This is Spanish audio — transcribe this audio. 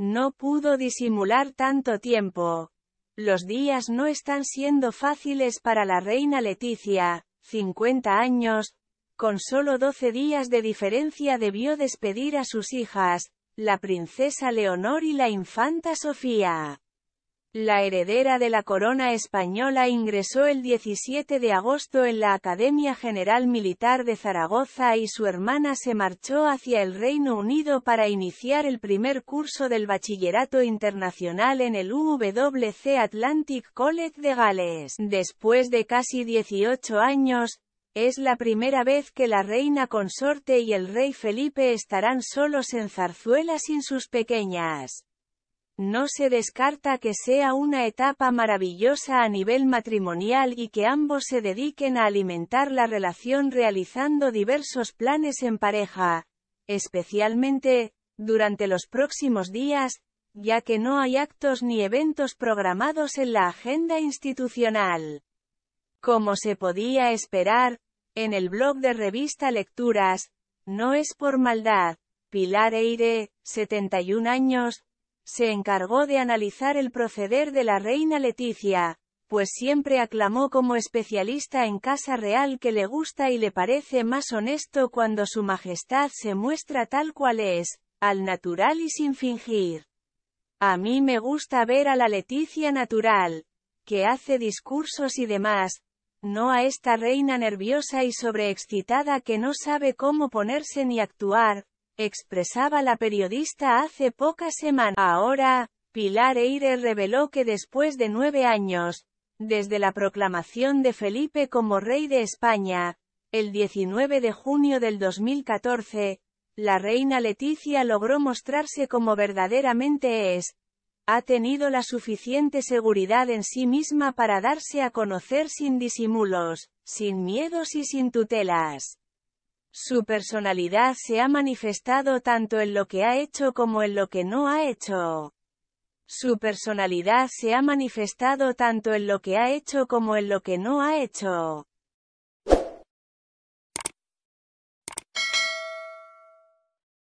No pudo disimular tanto tiempo. Los días no están siendo fáciles para la reina Leticia, 50 años, con solo 12 días de diferencia debió despedir a sus hijas, la princesa Leonor y la infanta Sofía. La heredera de la corona española ingresó el 17 de agosto en la Academia General Militar de Zaragoza y su hermana se marchó hacia el Reino Unido para iniciar el primer curso del Bachillerato Internacional en el UWC Atlantic College de Gales. Después de casi 18 años, es la primera vez que la reina consorte y el rey Felipe estarán solos en Zarzuela sin sus pequeñas. No se descarta que sea una etapa maravillosa a nivel matrimonial y que ambos se dediquen a alimentar la relación realizando diversos planes en pareja, especialmente, durante los próximos días, ya que no hay actos ni eventos programados en la agenda institucional. Como se podía esperar, en el blog de revista Lecturas, no es por maldad, Pilar Eire, 71 años, se encargó de analizar el proceder de la reina Leticia, pues siempre aclamó como especialista en Casa Real que le gusta y le parece más honesto cuando su majestad se muestra tal cual es, al natural y sin fingir. A mí me gusta ver a la Leticia natural, que hace discursos y demás, no a esta reina nerviosa y sobreexcitada que no sabe cómo ponerse ni actuar, expresaba la periodista hace pocas semanas. Ahora, Pilar Eire reveló que después de nueve años, desde la proclamación de Felipe como rey de España, el 19 de junio del 2014, la reina Leticia logró mostrarse como verdaderamente es, ha tenido la suficiente seguridad en sí misma para darse a conocer sin disimulos, sin miedos y sin tutelas. Su personalidad se ha manifestado tanto en lo que ha hecho como en lo que no ha hecho. Su personalidad se ha manifestado tanto en lo que ha hecho como en lo que no ha hecho.